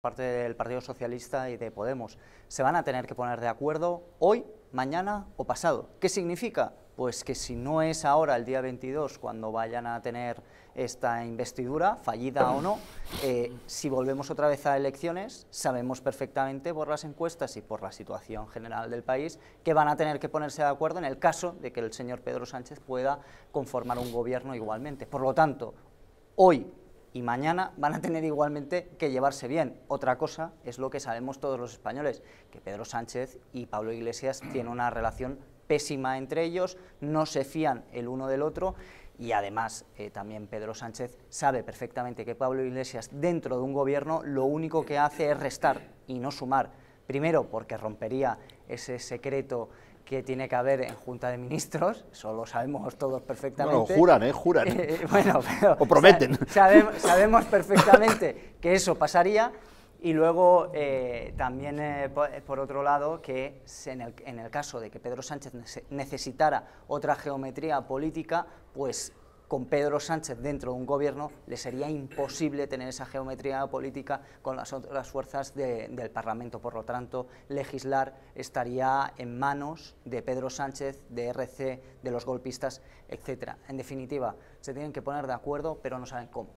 parte del Partido Socialista y de Podemos. Se van a tener que poner de acuerdo hoy, mañana o pasado. ¿Qué significa? Pues que si no es ahora, el día 22, cuando vayan a tener esta investidura, fallida o no, eh, si volvemos otra vez a elecciones, sabemos perfectamente por las encuestas y por la situación general del país que van a tener que ponerse de acuerdo en el caso de que el señor Pedro Sánchez pueda conformar un gobierno igualmente. Por lo tanto, hoy y mañana van a tener igualmente que llevarse bien. Otra cosa es lo que sabemos todos los españoles, que Pedro Sánchez y Pablo Iglesias tienen una relación pésima entre ellos, no se fían el uno del otro y además eh, también Pedro Sánchez sabe perfectamente que Pablo Iglesias dentro de un gobierno lo único que hace es restar y no sumar Primero, porque rompería ese secreto que tiene que haber en Junta de Ministros, eso lo sabemos todos perfectamente. Bueno, juran, ¿eh? Juran. Eh, o prometen. sabemos, perfectamente que eso pasaría y luego eh, también, eh, por, otro lado, que en el, en el, caso de que Pedro Sánchez necesitara otra geometría política, pues con Pedro Sánchez dentro de un gobierno le sería imposible tener esa geometría política con las otras fuerzas del Parlamento. Por lo tanto, legislar estaría en manos de Pedro Sánchez, de RC, de los golpistas, etc. En definitiva, se tienen que poner de acuerdo, pero no saben cómo.